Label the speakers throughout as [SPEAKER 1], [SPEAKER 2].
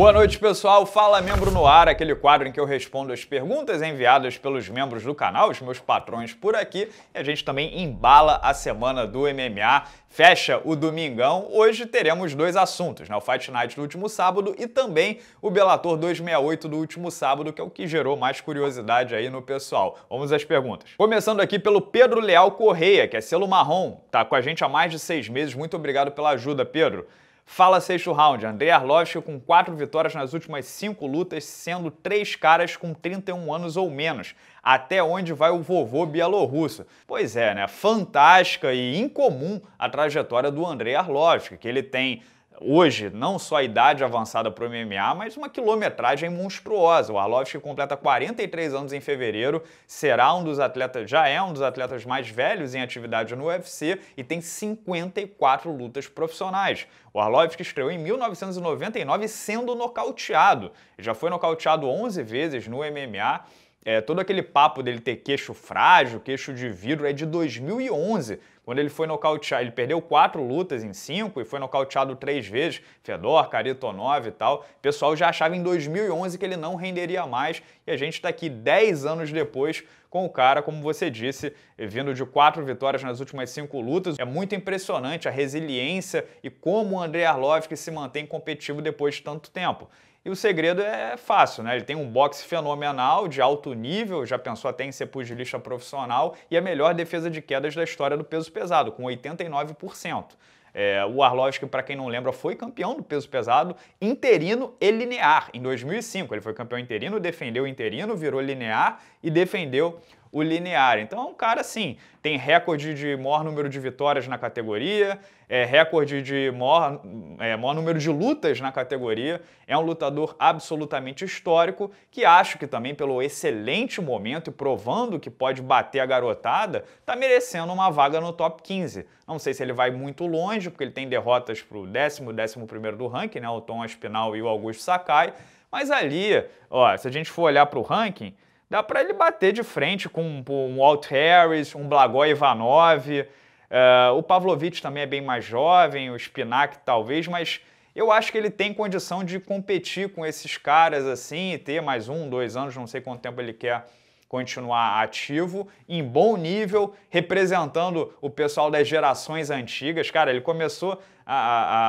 [SPEAKER 1] Boa noite, pessoal. Fala Membro no Ar, aquele quadro em que eu respondo as perguntas enviadas pelos membros do canal, os meus patrões por aqui. E a gente também embala a semana do MMA, fecha o domingão. Hoje teremos dois assuntos, né? O Fight Night do último sábado e também o Bellator 268 do último sábado, que é o que gerou mais curiosidade aí no pessoal. Vamos às perguntas. Começando aqui pelo Pedro Leal Correia, que é selo marrom, tá com a gente há mais de seis meses. Muito obrigado pela ajuda, Pedro. Fala sexto round, Andrei Arlovski com quatro vitórias nas últimas cinco lutas, sendo três caras com 31 anos ou menos. Até onde vai o vovô bielorrusso? Pois é, né? Fantástica e incomum a trajetória do Andrei Arlovski, que ele tem hoje não só a idade avançada para o MMA, mas uma quilometragem monstruosa. O Arlovski completa 43 anos em fevereiro, será um dos atletas, já é um dos atletas mais velhos em atividade no UFC e tem 54 lutas profissionais. O Arlovski estreou em 1999 sendo nocauteado. já foi nocauteado 11 vezes no MMA. É, todo aquele papo dele ter queixo frágil, queixo de vidro, é de 2011, quando ele foi nocauteado, ele perdeu quatro lutas em cinco e foi nocauteado três vezes, Fedor, Karitonov e tal. O pessoal já achava em 2011 que ele não renderia mais e a gente está aqui 10 anos depois com o cara, como você disse, vindo de quatro vitórias nas últimas cinco lutas. É muito impressionante a resiliência e como o Andrei Arlovski se mantém competitivo depois de tanto tempo. E o segredo é fácil, né? Ele tem um boxe fenomenal, de alto nível, já pensou até em ser pugilista profissional e a melhor defesa de quedas da história do peso pesado pesado, com 89%. É, o Arlovski, para quem não lembra, foi campeão do peso pesado interino e linear em 2005. Ele foi campeão interino, defendeu interino, virou linear e defendeu o linear. Então é um cara assim, tem recorde de maior número de vitórias na categoria, é recorde de maior, é, maior número de lutas na categoria, é um lutador absolutamente histórico, que acho que também pelo excelente momento e provando que pode bater a garotada, está merecendo uma vaga no top 15. Não sei se ele vai muito longe, porque ele tem derrotas pro décimo, décimo primeiro do ranking, né, o Tom Aspinal e o Augusto Sakai, mas ali, ó, se a gente for olhar para o ranking, dá para ele bater de frente com um Walt Harris, um Blagoj Ivanov, uh, o Pavlovich também é bem mais jovem, o Spinac talvez, mas eu acho que ele tem condição de competir com esses caras assim e ter mais um, dois anos, não sei quanto tempo ele quer continuar ativo, em bom nível, representando o pessoal das gerações antigas. Cara, ele começou a,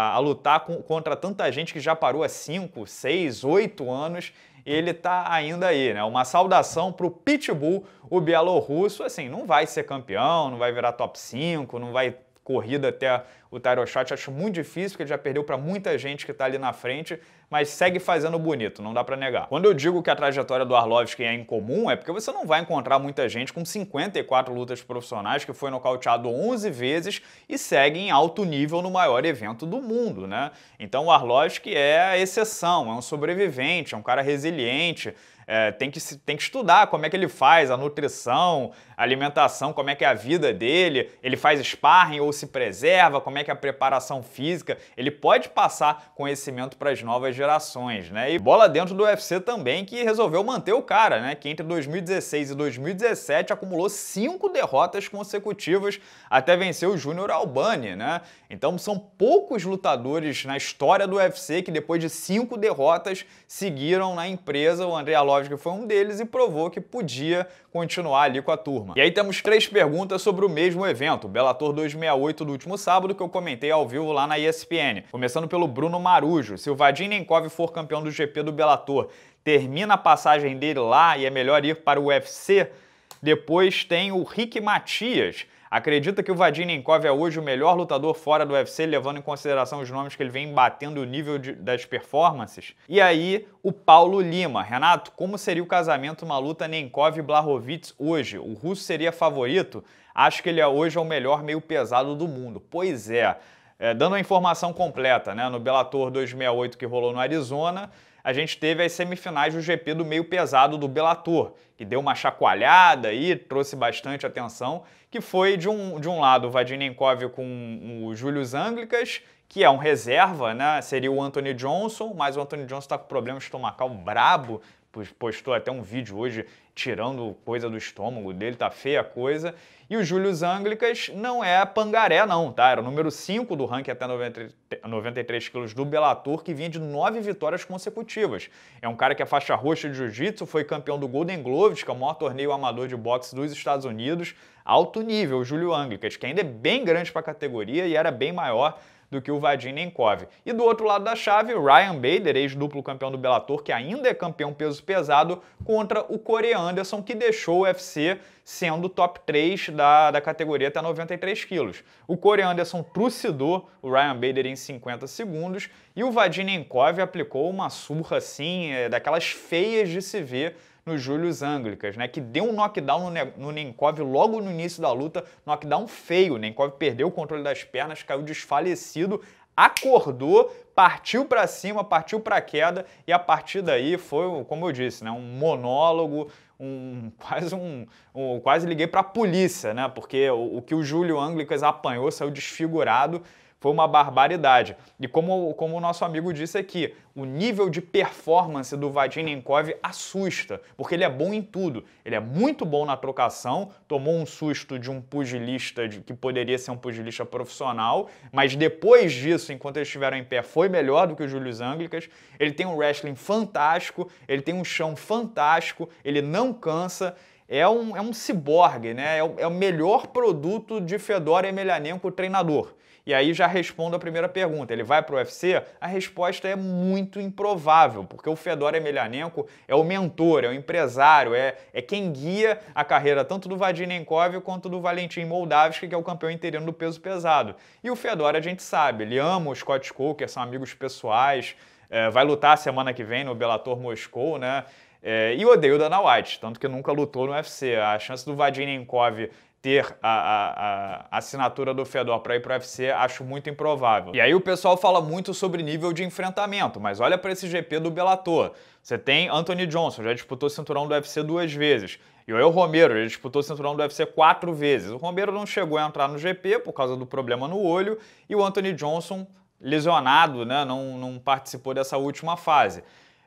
[SPEAKER 1] a, a lutar com, contra tanta gente que já parou há 5, 6, 8 anos ele tá ainda aí, né? Uma saudação para o Pitbull, o bielorrusso, assim, não vai ser campeão, não vai virar top 5, não vai corrida até o Tyro Shot. Acho muito difícil, porque ele já perdeu para muita gente que está ali na frente, mas segue fazendo bonito, não dá para negar. Quando eu digo que a trajetória do Arlovski é incomum, é porque você não vai encontrar muita gente com 54 lutas profissionais, que foi nocauteado 11 vezes e segue em alto nível no maior evento do mundo, né? Então o Arlovski é a exceção, é um sobrevivente, é um cara resiliente, é, tem, que, tem que estudar como é que ele faz a nutrição, a alimentação, como é que é a vida dele, ele faz sparring ou se preserva, como é que é a preparação física. Ele pode passar conhecimento para as novas gerações, né? E bola dentro do UFC também, que resolveu manter o cara, né? Que entre 2016 e 2017 acumulou cinco derrotas consecutivas até vencer o Júnior Albani, né? Então são poucos lutadores na história do UFC que depois de cinco derrotas seguiram na empresa. O André Alves que foi um deles, e provou que podia continuar ali com a turma. E aí temos três perguntas sobre o mesmo evento, o Bellator 268 do último sábado, que eu comentei ao vivo lá na ESPN. Começando pelo Bruno Marujo. Se o Vadim Nenkov for campeão do GP do Bellator, termina a passagem dele lá e é melhor ir para o UFC? Depois tem o Rick Matias, Acredita que o Vadim Vadininkov é hoje o melhor lutador fora do UFC, levando em consideração os nomes que ele vem batendo o nível de, das performances? E aí, o Paulo Lima. Renato, como seria o casamento uma luta Nenkov e Blahovic hoje? O russo seria favorito? Acho que ele é hoje o melhor meio pesado do mundo. Pois é. É, dando a informação completa, né, no Bellator 268 que rolou no Arizona, a gente teve as semifinais do GP do meio pesado do Bellator, que deu uma chacoalhada e trouxe bastante atenção, que foi de um, de um lado o com o Júlio Zânglicas, que é um reserva, né? Seria o Anthony Johnson, mas o Anthony Johnson está com problema estomacal brabo, postou até um vídeo hoje tirando coisa do estômago dele, tá feia a coisa. E o Júlio Zanglicas não é pangaré não, tá? Era o número 5 do ranking até 90, 93 quilos do Bellator, que vinha de nove vitórias consecutivas. É um cara que é faixa roxa de jiu-jitsu, foi campeão do Golden Gloves, que é o maior torneio amador de boxe dos Estados Unidos. Alto nível, o Júlio Anglicas, que ainda é bem grande para a categoria e era bem maior do que o Vadim Nenkov. E do outro lado da chave, Ryan Bader, ex-duplo campeão do Bellator, que ainda é campeão peso pesado, contra o Corey Anderson, que deixou o UFC sendo top 3 da, da categoria até 93 quilos. O Corey Anderson trucidou o Ryan Bader em 50 segundos e o Vadim Nenkov aplicou uma surra, assim, é, daquelas feias de se ver no Július Anglicas, né, que deu um knockdown no, Nenkov logo no início da luta, knockdown feio. Nenkov perdeu o controle das pernas, caiu desfalecido, acordou, partiu para cima, partiu para queda e a partir daí foi, como eu disse, né, um monólogo, um quase um, um quase liguei para a polícia, né? Porque o, o que o Júlio Anglicas apanhou saiu desfigurado. Foi uma barbaridade. E como, como o nosso amigo disse aqui, o nível de performance do Vadim Nenkov assusta, porque ele é bom em tudo. Ele é muito bom na trocação, tomou um susto de um pugilista de, que poderia ser um pugilista profissional, mas depois disso, enquanto eles estiveram em pé, foi melhor do que o Júlio Anglicas. Ele tem um wrestling fantástico, ele tem um chão fantástico, ele não cansa é um, é um ciborgue, né? É o, é o, melhor produto de Fedor Emelianenko, treinador. E aí já respondo a primeira pergunta. Ele vai para o UFC? A resposta é muito improvável, porque o Fedor Emelianenko é o mentor, é o empresário, é, é quem guia a carreira tanto do Vadim Nenkov quanto do Valentim Moldavski, que é o campeão interino do peso pesado. E o Fedor, a gente sabe, ele ama o Scott Coker, são amigos pessoais, é, vai lutar semana que vem no Bellator Moscou, né? É, e odeio o Dana White, tanto que nunca lutou no UFC. A chance do Vadim Nenkov ter a, a, a, assinatura do Fedor para ir para o UFC, acho muito improvável. E aí o pessoal fala muito sobre nível de enfrentamento, mas olha para esse GP do Bellator. Você tem Anthony Johnson, já disputou o cinturão do UFC duas vezes. E o Romero, já disputou o cinturão do UFC quatro vezes. O Romero não chegou a entrar no GP por causa do problema no olho, e o Anthony Johnson, lesionado, né, não, não participou dessa última fase.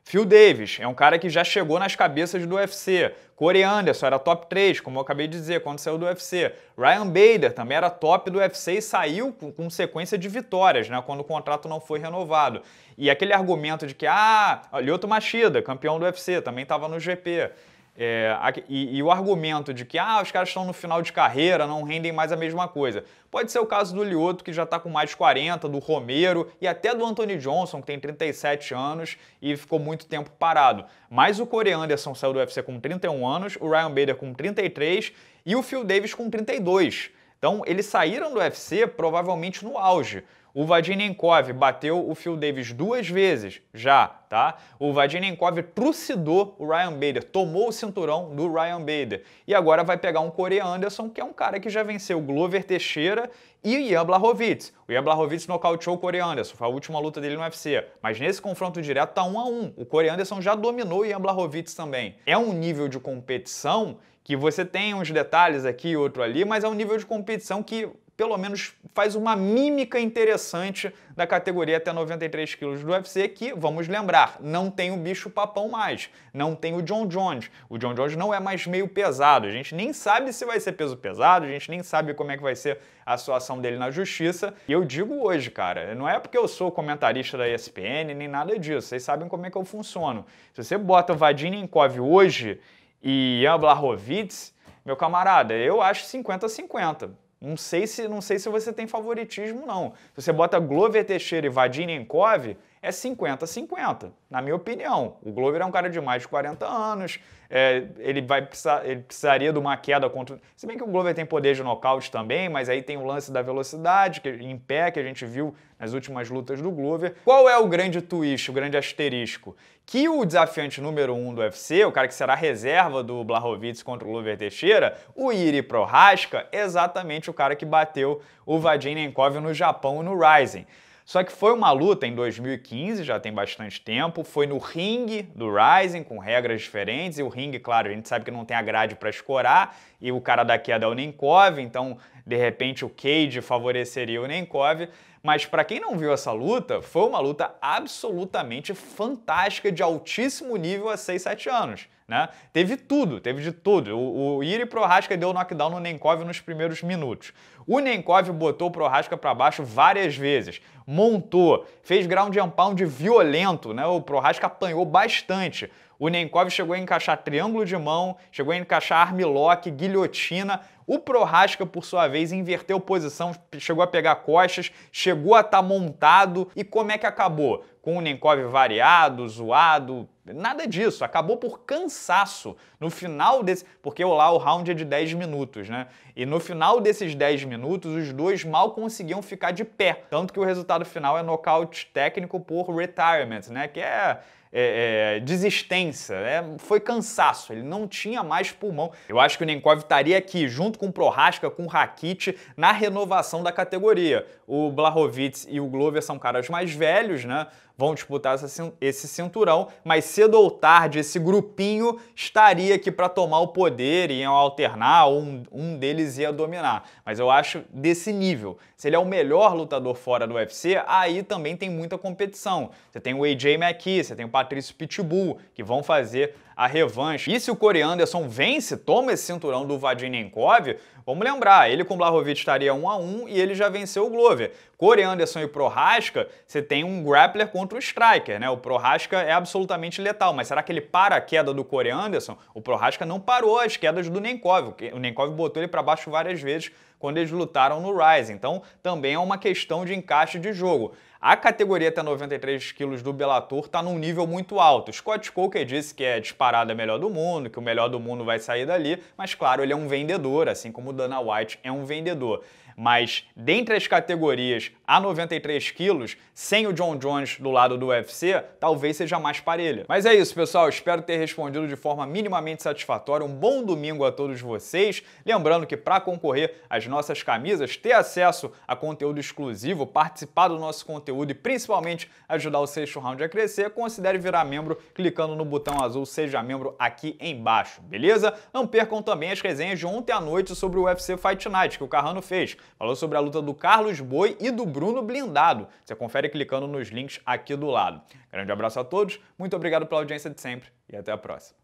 [SPEAKER 1] Phil Davis é um cara que já chegou nas cabeças do UFC. Corey Anderson era top 3, como eu acabei de dizer, quando saiu do UFC. Ryan Bader também era top do UFC e saiu com sequência de vitórias, né, quando o contrato não foi renovado. E aquele argumento de que, ah, Lyoto Machida, campeão do UFC, também estava no GP. É, e, e, o argumento de que ah, os caras estão no final de carreira, não rendem mais a mesma coisa. Pode ser o caso do Lioto, que já está com mais de 40, do Romero e até do Anthony Johnson, que tem 37 anos e ficou muito tempo parado. Mas o Corey Anderson saiu do UFC com 31 anos, o Ryan Bader com 33 e o Phil Davis com 32. Então, eles saíram do UFC provavelmente no auge. O Vadinenkov bateu o Phil Davis duas vezes já, tá? O Vadinenkov trucidou o Ryan Bader, tomou o cinturão do Ryan Bader. E agora vai pegar um Corey Anderson, que é um cara que já venceu Glover Teixeira e Ian Blachowicz. O Ian Blachowicz nocauteou o Corey Anderson, foi a última luta dele no UFC. Mas nesse confronto direto tá um a um. O Corey Anderson já dominou o Ian Blachowicz também. É um nível de competição que você tem uns detalhes aqui e outro ali, mas é um nível de competição que pelo menos faz uma mímica interessante da categoria até 93 quilos do UFC, que, vamos lembrar, não tem o bicho papão mais, não tem o John Jones. O John Jones não é mais meio pesado, a gente nem sabe se vai ser peso pesado, a gente nem sabe como é que vai ser a situação dele na justiça. E eu digo hoje, cara, não é porque eu sou comentarista da ESPN, nem nada disso, vocês sabem como é que eu funciono. Se você bota o Vadininkov hoje e Ian Blachowicz, meu camarada, eu acho 50 50 não sei se, não sei se você tem favoritismo, não. Se você bota Glover Teixeira e Vadim Nenkov, é 50-50, na minha opinião. O Glover é um cara de mais de 40 anos, é, ele, vai precisar, ele precisaria de uma queda contra. Se bem que o Glover tem poder de nocaute também, mas aí tem o lance da velocidade que, em pé que a gente viu nas últimas lutas do Glover. Qual é o grande twist, o grande asterisco? Que o desafiante número 1 um do UFC, o cara que será reserva do Blahovic contra o Glover Teixeira, o Iri Prohaska, é exatamente o cara que bateu o Vadim Nenkov no Japão no Rising. Só que foi uma luta em 2015, já tem bastante tempo, foi no ringue do Rising, com regras diferentes, e o ringue, claro, a gente sabe que não tem a grade para escorar, e o cara daqui é da Unenkov, então de repente o Cage favoreceria o Unenkov, mas para quem não viu essa luta, foi uma luta absolutamente fantástica, de altíssimo nível há 6, 7 anos. Né? Teve tudo, teve de tudo. O, o Iri Prohaska deu knockdown no Nenkov nos primeiros minutos. O Nenkov botou o Prohaska para baixo várias vezes, montou, fez ground and pound violento, né? o Prohaska apanhou bastante. O Nenkov chegou a encaixar triângulo de mão, chegou a encaixar armlock, guilhotina. O Prohaska, por sua vez, inverteu posição, chegou a pegar costas, chegou a estar tá montado. E como é que acabou? com o variado, zoado, nada disso. Acabou por cansaço. No final desse. Porque lá o round é de 10 minutos, né? E no final desses 10 minutos, os dois mal conseguiam ficar de pé. Tanto que o resultado final é nocaute técnico por retirement, né? Que é. É, é, desistência, é, foi cansaço, ele não tinha mais pulmão. Eu acho que o Nenkov estaria aqui, junto com o Prohaska, com o Rakit, na renovação da categoria. O Blahovic e o Glover são caras mais velhos, né? vão disputar esse cinturão, mas cedo ou tarde esse grupinho estaria aqui para tomar o poder, iam alternar, um, um deles ia dominar. Mas eu acho desse nível. Se ele é o melhor lutador fora do UFC, aí também tem muita competição. Você tem o AJ McKee, você tem o Patrício Pitbull, que vão fazer a revanche. E se o Corey Anderson vence, toma esse cinturão do Vadim Nenkov, Vamos lembrar, ele com Blahovic estaria 1 a 1 e ele já venceu o Glover. Corey Anderson e Prohaska, você tem um grappler contra o striker, né? O Prohaska é absolutamente letal, mas será que ele para a queda do Corey Anderson? O Prohaska não parou as quedas do Nenkov. O Nenkov botou ele para baixo várias vezes quando eles lutaram no Rise. Então, também é uma questão de encaixe de jogo. A categoria até 93 quilos do Bellator está num nível muito alto. Scott Coker disse que é disparada melhor do mundo, que o melhor do mundo vai sair dali, mas claro, ele é um vendedor, assim como Dana White é um vendedor mas dentre as categorias a 93 quilos, sem o John Jones do lado do UFC, talvez seja mais parelha. Mas é isso, pessoal. Espero ter respondido de forma minimamente satisfatória. Um bom domingo a todos vocês. Lembrando que para concorrer às nossas camisas, ter acesso a conteúdo exclusivo, participar do nosso conteúdo e principalmente ajudar o sexto round a crescer, considere virar membro clicando no botão azul Seja Membro aqui embaixo, beleza? Não percam também as resenhas de ontem à noite sobre o UFC Fight Night que o Carrano fez. Falou sobre a luta do Carlos Boi e do Bruno Blindado. Você confere clicando nos links aqui do lado. Grande abraço a todos, muito obrigado pela audiência de sempre e até a próxima.